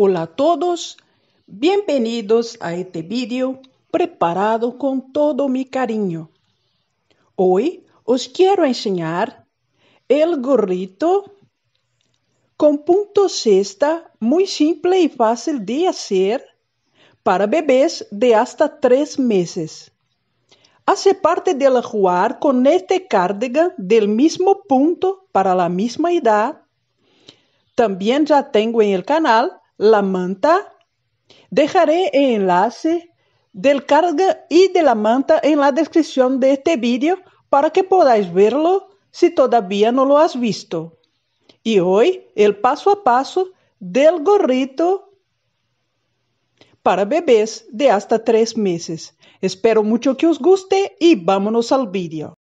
Hola a todos, bienvenidos a este vídeo preparado con todo mi cariño. Hoy os quiero enseñar el gorrito con punto cesta muy simple y fácil de hacer para bebés de hasta tres meses. Hace parte del jugar con este cardigan del mismo punto para la misma edad. También ya tengo en el canal la manta. Dejaré el enlace del carga y de la manta en la descripción de este vídeo para que podáis verlo si todavía no lo has visto. Y hoy el paso a paso del gorrito para bebés de hasta tres meses. Espero mucho que os guste y vámonos al vídeo.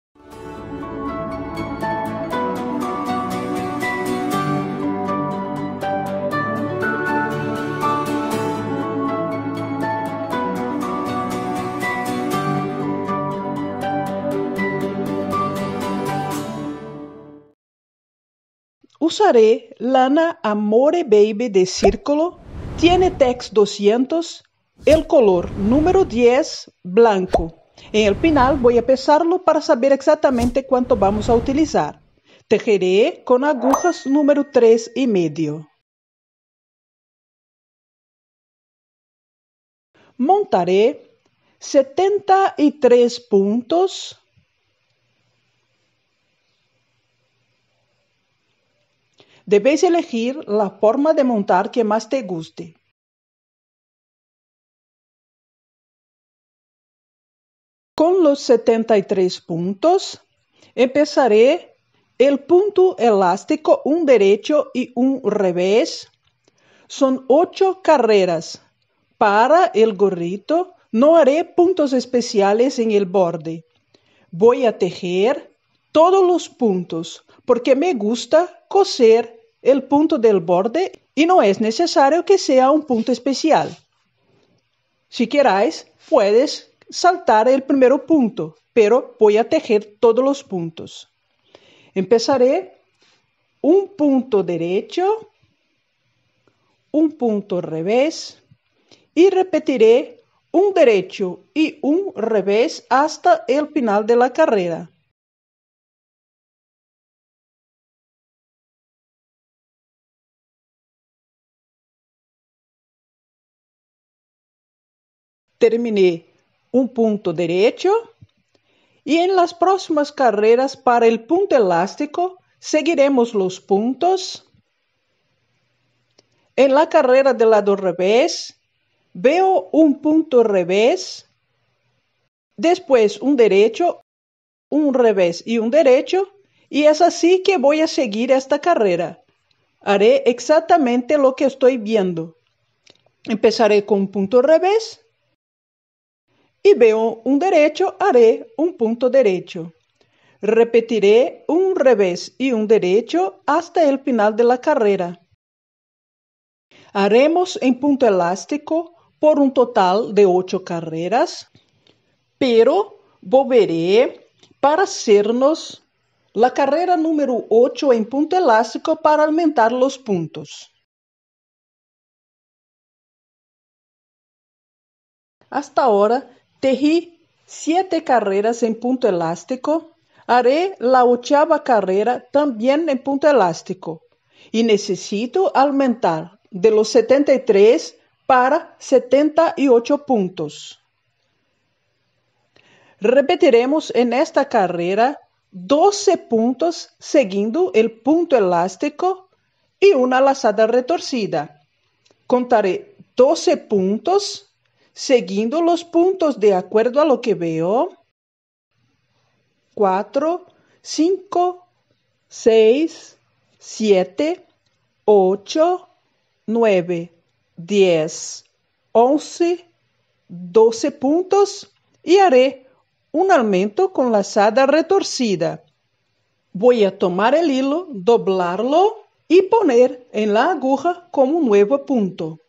Usaré lana Amore Baby de Círculo. Tiene Tex 200. El color número 10, blanco. En el final voy a pesarlo para saber exactamente cuánto vamos a utilizar. Tejeré con agujas número 3 y medio. Montaré 73 puntos Debes elegir la forma de montar que más te guste. Con los 73 puntos, empezaré el punto elástico, un derecho y un revés. Son ocho carreras. Para el gorrito, no haré puntos especiales en el borde. Voy a tejer todos los puntos porque me gusta coser el punto del borde y no es necesario que sea un punto especial. Si queráis, puedes saltar el primer punto, pero voy a tejer todos los puntos. Empezaré un punto derecho, un punto revés y repetiré un derecho y un revés hasta el final de la carrera. terminé un punto derecho y en las próximas carreras para el punto elástico seguiremos los puntos. En la carrera del lado revés veo un punto revés, después un derecho, un revés y un derecho y es así que voy a seguir esta carrera. Haré exactamente lo que estoy viendo. Empezaré con un punto revés y veo un derecho, haré un punto derecho. Repetiré un revés y un derecho hasta el final de la carrera. Haremos en punto elástico por un total de ocho carreras, pero volveré para hacernos la carrera número 8 en punto elástico para aumentar los puntos. Hasta ahora Tejí siete carreras en punto elástico. Haré la octava carrera también en punto elástico. Y necesito aumentar de los 73 para 78 puntos. Repetiremos en esta carrera 12 puntos siguiendo el punto elástico y una lazada retorcida. Contaré 12 puntos Seguindo los puntos de acuerdo a lo que veo. 4, 5, 6, 7, 8, 9, 10, 11, 12 puntos y haré un aumento con lazada retorcida. Voy a tomar el hilo, doblarlo y poner en la aguja como un nuevo punto.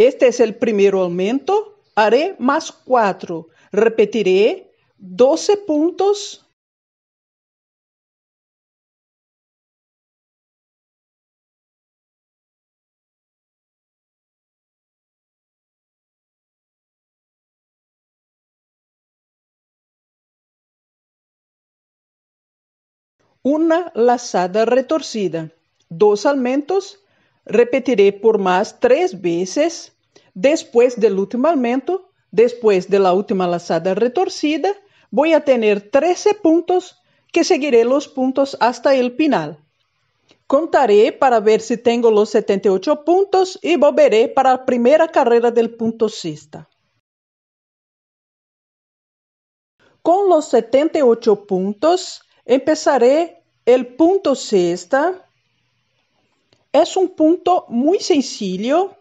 Este es el primer aumento. Haré más cuatro. Repetiré doce puntos. Una lazada retorcida, dos aumentos Repetiré por más tres veces después del último aumento, después de la última lazada retorcida, voy a tener 13 puntos que seguiré los puntos hasta el final. Contaré para ver si tengo los 78 puntos y volveré para la primera carrera del punto sexta. Con los 78 puntos empezaré el punto sexta es un punto muy sencillo,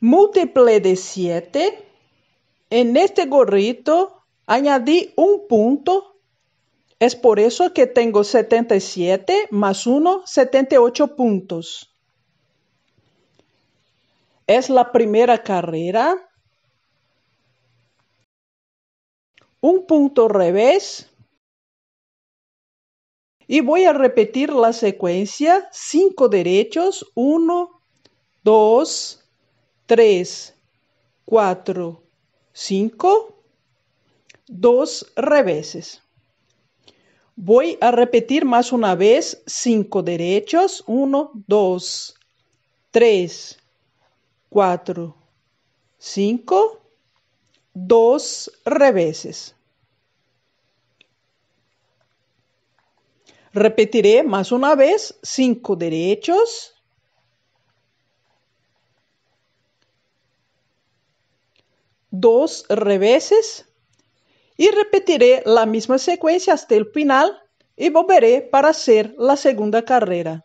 múltiple de 7. En este gorrito añadí un punto. Es por eso que tengo 77 más 1, 78 puntos. Es la primera carrera. Un punto revés y voy a repetir la secuencia, 5 derechos, 1, 2, 3, 4, 5, 2, reveses. Voy a repetir más una vez, 5 derechos, 1, 2, 3, 4, 5, 2, reveses. Repetiré más una vez, cinco derechos. Dos reveses. Y repetiré la misma secuencia hasta el final y volveré para hacer la segunda carrera.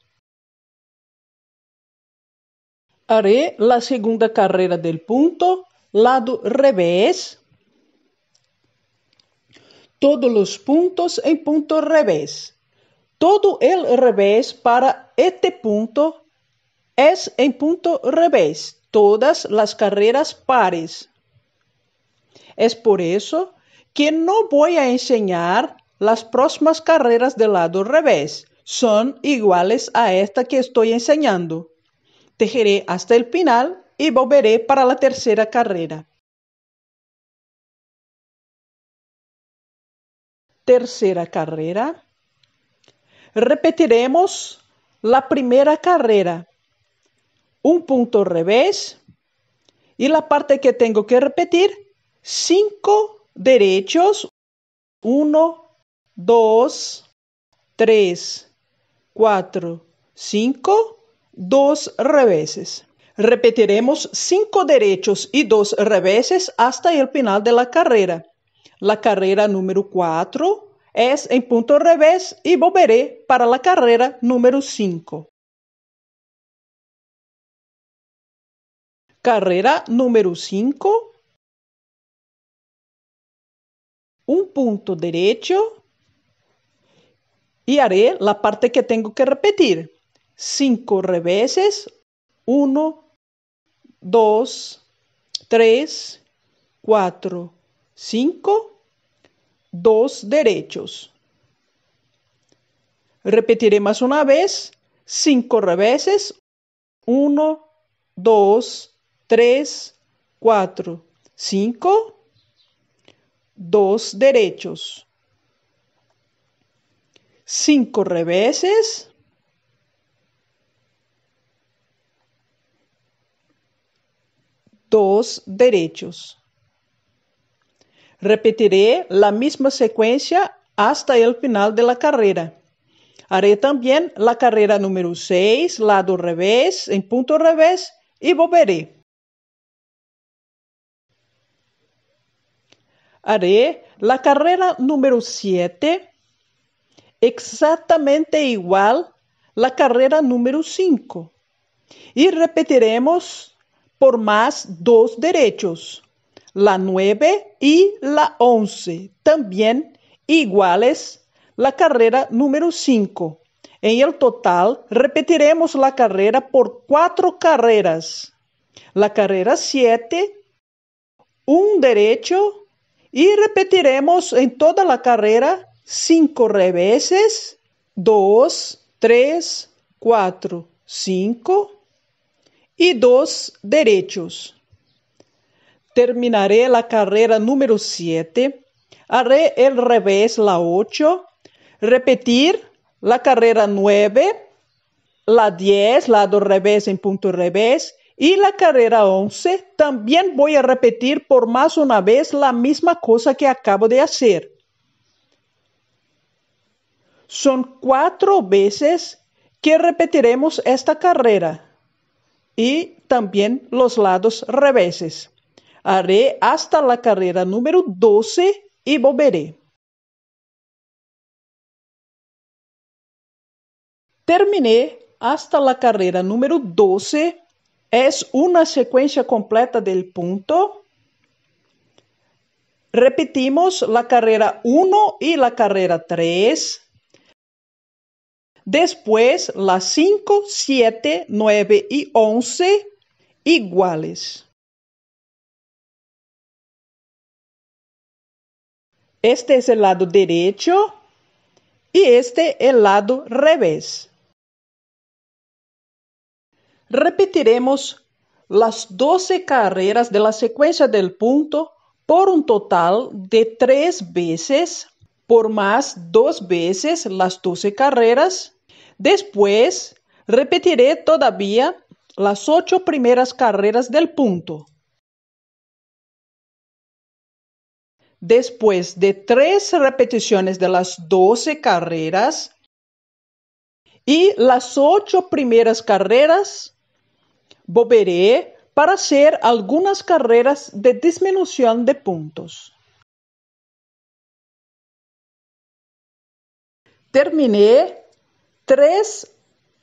Haré la segunda carrera del punto, lado revés. Todos los puntos en punto revés todo el revés para este punto es en punto revés, todas las carreras pares. Es por eso que no voy a enseñar las próximas carreras del lado revés. Son iguales a esta que estoy enseñando. Tejeré hasta el final y volveré para la tercera carrera. Tercera carrera. Repetiremos la primera carrera. Un punto revés. Y la parte que tengo que repetir, cinco derechos. Uno, dos, tres, cuatro, cinco, dos reveses. Repetiremos cinco derechos y dos reveses hasta el final de la carrera. La carrera número cuatro es en punto revés y volveré para la carrera número 5. Carrera número 5. Un punto derecho y haré la parte que tengo que repetir. 5 reveses. 1, 2, 3, 4, 5 dos derechos. Repetiré más una vez, cinco reveses. Uno, dos, tres, cuatro, cinco. Dos derechos. Cinco reveses. Dos derechos. Repetiré la misma secuencia hasta el final de la carrera. Haré también la carrera número 6, lado revés, en punto revés, y volveré. Haré la carrera número 7, exactamente igual la carrera número 5. Y repetiremos por más dos derechos la 9 y la 11, también iguales la carrera número 5. En el total, repetiremos la carrera por 4 carreras. La carrera 7, un derecho, y repetiremos en toda la carrera 5 reveses, 2, 3, 4, 5 y dos derechos terminaré la carrera número 7, haré el revés la 8, repetir la carrera 9, la 10, lado revés en punto revés, y la carrera 11, también voy a repetir por más una vez la misma cosa que acabo de hacer. Son cuatro veces que repetiremos esta carrera y también los lados reveses. Haré hasta la carrera número 12 y volveré. Terminé hasta la carrera número 12. Es una secuencia completa del punto. Repetimos la carrera 1 y la carrera 3. Después las 5, 7, 9 y 11 iguales. Este es el lado derecho y este el lado revés. Repetiremos las 12 carreras de la secuencia del punto por un total de 3 veces, por más dos veces las 12 carreras. Después repetiré todavía las 8 primeras carreras del punto. Después de tres repeticiones de las 12 carreras y las ocho primeras carreras, volveré para hacer algunas carreras de disminución de puntos. Terminé tres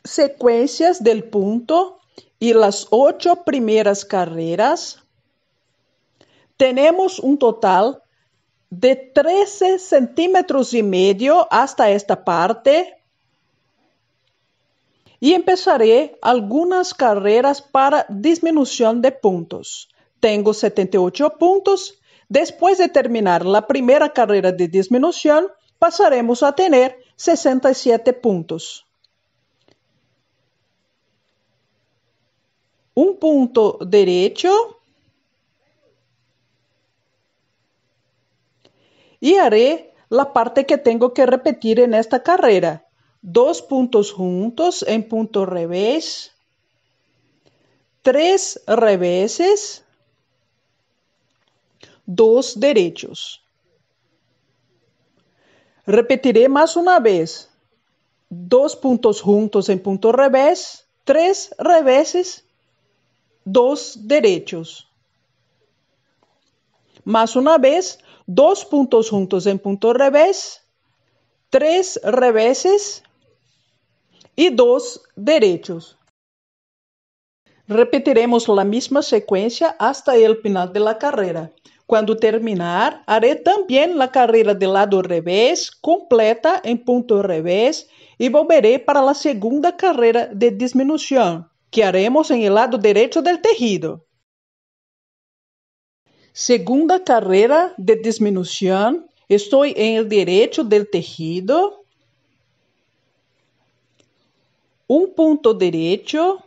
secuencias del punto y las ocho primeras carreras. Tenemos un total de 13 centímetros y medio hasta esta parte y empezaré algunas carreras para disminución de puntos. Tengo 78 puntos. Después de terminar la primera carrera de disminución, pasaremos a tener 67 puntos. Un punto derecho y haré la parte que tengo que repetir en esta carrera. Dos puntos juntos en punto revés, tres reveses, dos derechos. Repetiré más una vez. Dos puntos juntos en punto revés, tres reveses, dos derechos. Más una vez, dos puntos juntos en punto revés, tres reveses y dos derechos. Repetiremos la misma secuencia hasta el final de la carrera. Cuando terminar, haré también la carrera del lado revés, completa en punto revés, y volveré para la segunda carrera de disminución, que haremos en el lado derecho del tejido. Segunda carrera de disminución. Estoy en el derecho del tejido. Un punto derecho.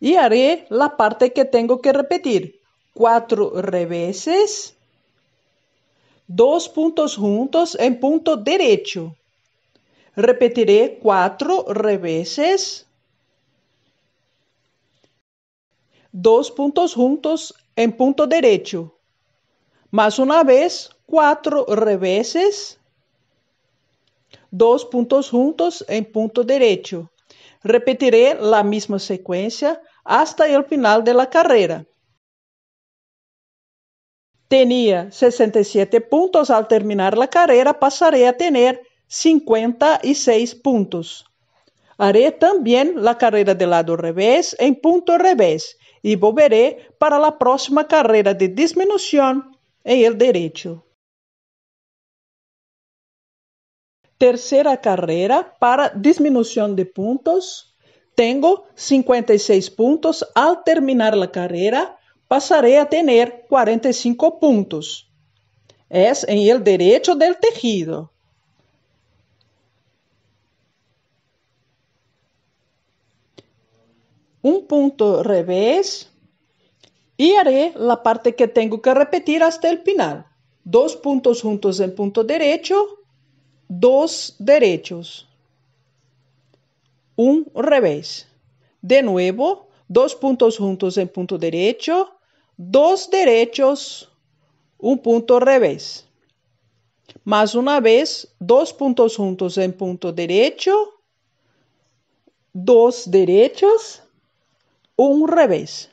Y haré la parte que tengo que repetir. Cuatro reveses. Dos puntos juntos en punto derecho. Repetiré cuatro reveses dos puntos juntos en punto derecho, más una vez cuatro reveses, dos puntos juntos en punto derecho. Repetiré la misma secuencia hasta el final de la carrera. Tenía 67 puntos al terminar la carrera, pasaré a tener 56 puntos. Haré también la carrera del lado revés en punto revés y volveré para la próxima carrera de disminución en el derecho. Tercera carrera para disminución de puntos. Tengo 56 puntos. Al terminar la carrera, pasaré a tener 45 puntos. Es en el derecho del tejido. un punto revés y haré la parte que tengo que repetir hasta el final. Dos puntos juntos en punto derecho, dos derechos, un revés. De nuevo, dos puntos juntos en punto derecho, dos derechos, un punto revés. Más una vez, dos puntos juntos en punto derecho, dos derechos un revés.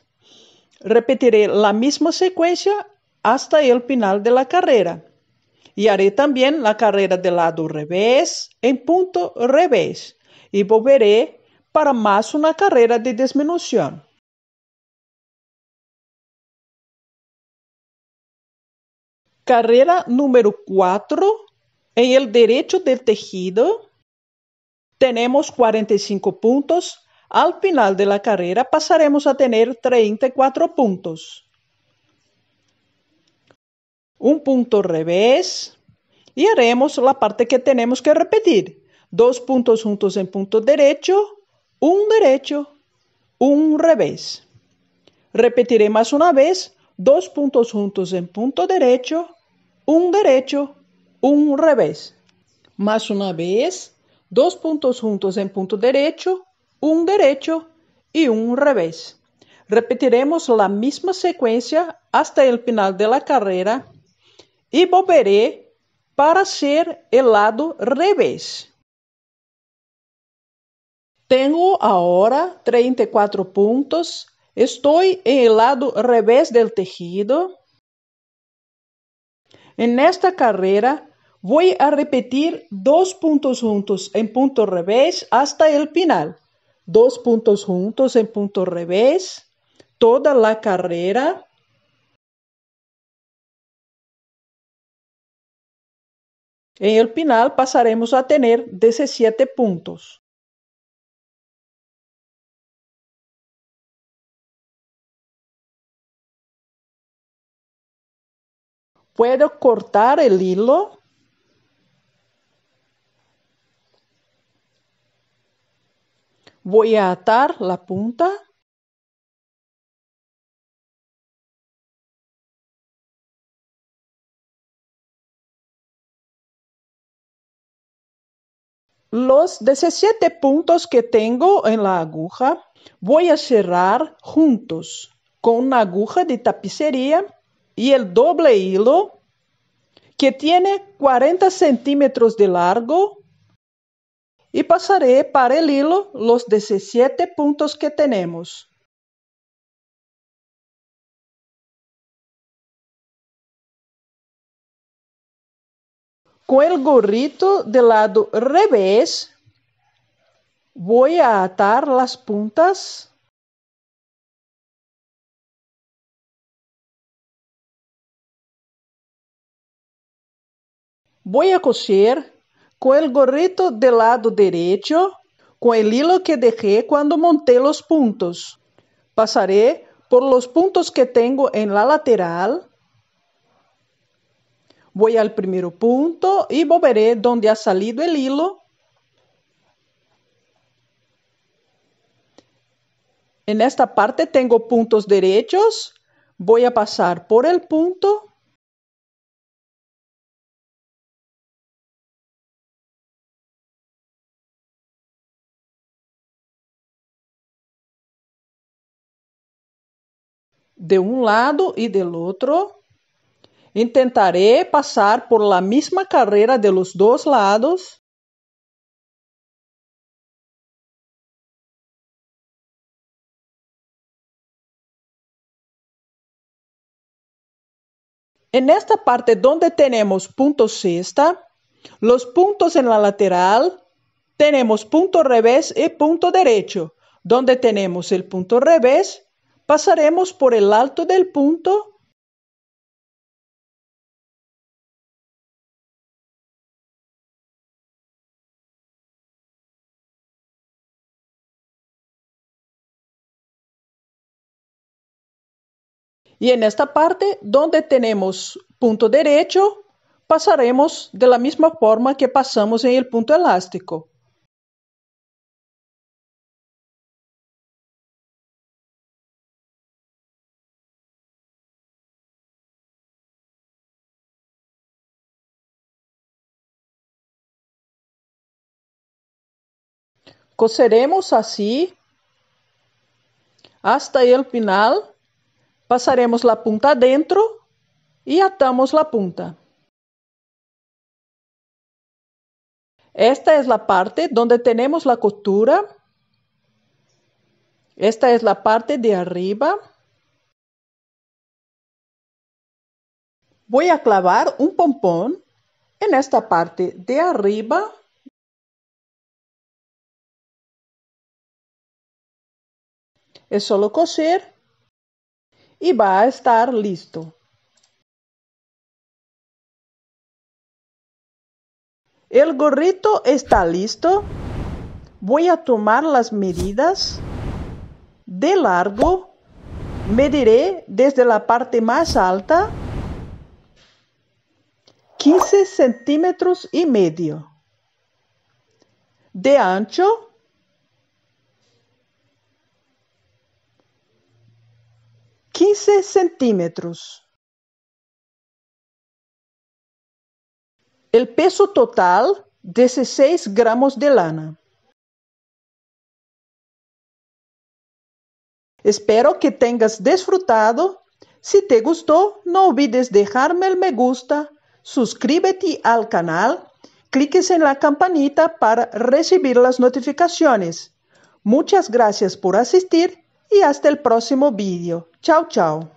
Repetiré la misma secuencia hasta el final de la carrera. Y haré también la carrera del lado revés en punto revés. Y volveré para más una carrera de disminución. Carrera número 4. En el derecho del tejido tenemos 45 puntos al final de la carrera pasaremos a tener 34 puntos. Un punto revés y haremos la parte que tenemos que repetir. Dos puntos juntos en punto derecho, un derecho, un revés. Repetiré más una vez, dos puntos juntos en punto derecho, un derecho, un revés. Más una vez, dos puntos juntos en punto derecho, un derecho y un revés. Repetiremos la misma secuencia hasta el final de la carrera y volveré para hacer el lado revés. Tengo ahora 34 puntos. Estoy en el lado revés del tejido. En esta carrera voy a repetir dos puntos juntos en punto revés hasta el final dos puntos juntos en punto revés, toda la carrera. En el final pasaremos a tener 17 puntos. Puedo cortar el hilo Voy a atar la punta los 17 puntos que tengo en la aguja voy a cerrar juntos con una aguja de tapicería y el doble hilo que tiene 40 centímetros de largo y pasaré para el hilo los 17 puntos que tenemos. Con el gorrito del lado revés, voy a atar las puntas. Voy a coser con el gorrito del lado derecho, con el hilo que dejé cuando monté los puntos. Pasaré por los puntos que tengo en la lateral. Voy al primero punto y volveré donde ha salido el hilo. En esta parte tengo puntos derechos. Voy a pasar por el punto de un lado y del otro, intentaré pasar por la misma carrera de los dos lados. En esta parte donde tenemos punto sexta, los puntos en la lateral, tenemos punto revés y punto derecho. Donde tenemos el punto revés, pasaremos por el alto del punto Y en esta parte donde tenemos punto derecho, pasaremos de la misma forma que pasamos en el punto elástico. coseremos así hasta el final, pasaremos la punta adentro y atamos la punta. Esta es la parte donde tenemos la costura. Esta es la parte de arriba. Voy a clavar un pompón en esta parte de arriba Es solo coser y va a estar listo. El gorrito está listo. Voy a tomar las medidas de largo. Mediré desde la parte más alta 15 centímetros y medio. De ancho 15 centímetros. El peso total, 16 gramos de lana. Espero que tengas disfrutado. Si te gustó, no olvides dejarme el me gusta, suscríbete al canal, cliques en la campanita para recibir las notificaciones. Muchas gracias por asistir y hasta el próximo vídeo. Chao, chao.